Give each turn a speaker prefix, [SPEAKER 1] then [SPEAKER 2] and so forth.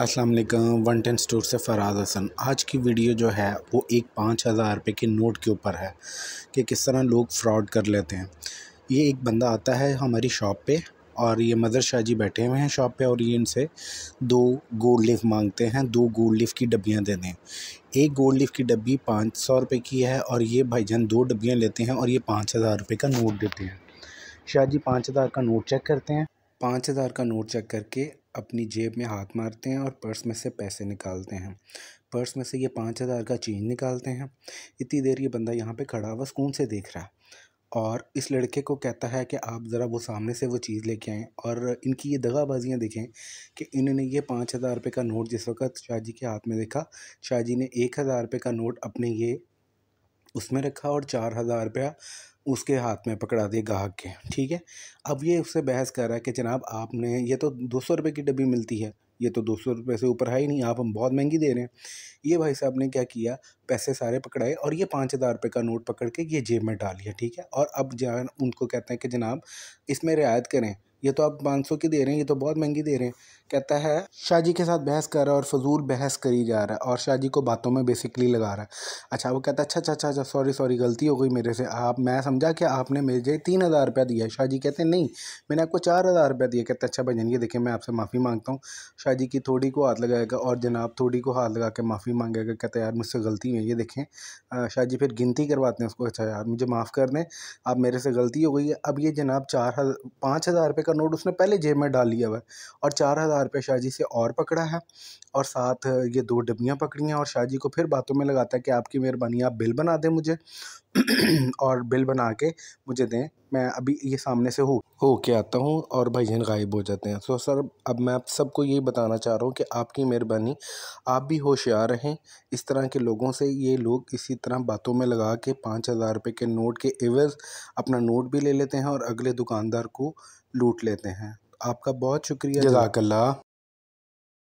[SPEAKER 1] अस्सलाम वालेकुम one ten store से फराज हसन आज की वीडियो जो है वो एक पाँच हज़ार रुपये के नोट के ऊपर है कि किस तरह लोग फ्रॉड कर लेते हैं ये एक बंदा आता है हमारी शॉप पे और ये मदर शाह जी बैठे हुए हैं शॉप पे और ये इनसे दो गोल्ड लिफ मांगते हैं दो गोल्ड लिफ की डब्बियाँ दे दें एक गोल्ड लिफ की डब्बी पाँच सौ रुपये की है और ये भाई जान दो डब्बियाँ लेते हैं और ये पाँच हज़ार रुपये का नोट देते हैं शाह जी पाँच हज़ार का नोट चेक करते हैं पाँच हज़ार का नोट चेक करके अपनी जेब में हाथ मारते हैं और पर्स में से पैसे निकालते हैं पर्स में से ये पाँच हज़ार का चेंज निकालते हैं इतनी देर ये बंदा यहाँ पे खड़ा हुआ सुकून से देख रहा है और इस लड़के को कहता है कि आप ज़रा वो सामने से वो चीज़ लेके आएँ और इनकी ये दगाबाजियाँ देखें कि इन्होंने ये पाँच हज़ार रुपये का नोट जिस वक्त शाहजी के हाथ में देखा शाहजी ने एक हज़ार रुपये का नोट अपने ये उसमें रखा और चार हज़ार रुपया उसके हाथ में पकड़ा दिए गाहक के ठीक है अब ये उससे बहस कर रहा है कि जनाब आपने ये तो दो सौ रुपये की डब्बी मिलती है ये तो दो सौ रुपये से ऊपर है ही नहीं आप हम बहुत महंगी दे रहे हैं ये भाई साहब ने क्या किया पैसे सारे पकड़ाए और ये पाँच हज़ार रुपये का नोट पकड़ के ये जेब में डाल लिया ठीक है और अब जान उनको कहते हैं कि जनाब इसमें रियायत करें ये तो आप पाँच सौ की दे रहे हैं ये तो बहुत महंगी दे रहे हैं कहता है शाहजी के साथ बहस कर रहा है और फजूल बहस करी जा रहा है और शाहजी को बातों में बेसिकली लगा रहा है अच्छा वो कहता है अच्छा अच्छा अच्छा अच्छा सॉरी सॉरी गलती हो गई मेरे से आप मैं समझा कि आपने मुझे तीन हज़ार रुपया दिया है शाहजी कहते हैं नहीं मैंने आपको चार हज़ार रुपया दिया कहते अच्छा भजन ये देखें मैं आपसे माफ़ी मांगता हूँ शाहजी की थोड़ी को हाथ लगाएगा और जनाब थोड़ी को हाथ लगा के माफ़ी मांगेगा कहते यार मुझसे गलती हुई ये देखें शाहजी फिर गिनती करवाते हैं उसको अच्छा यार मुझे माफ़ कर दें आप मेरे से गलती हो गई है अब ये जनाब चार हज़ार पाँच हज़ार रुपये का का नोट उसने पहले जेब में डाल लिया हुआ है और चार हज़ार रुपये शाहजी से और पकड़ा है और साथ ये दो डिब्बियाँ पकड़ी हैं और शाहजी को फिर बातों में लगाता है कि आपकी मेहरबानी आप बिल बना दें मुझे और बिल बना के मुझे दें मैं अभी ये सामने से हो हो के आता हूँ और भाईजान गायब हो जाते हैं तो सर अब मैं आप सबको यही बताना चाह रहा हूँ कि आपकी मेहरबानी आप भी होशियार रहें इस तरह के लोगों से ये लोग इसी तरह बातों में लगा के पाँच हज़ार रुपये के नोट के एवज़ अपना नोट भी ले लेते हैं और अगले दुकानदार को लूट लेते हैं आपका बहुत शुक्रिया जजाकल्ला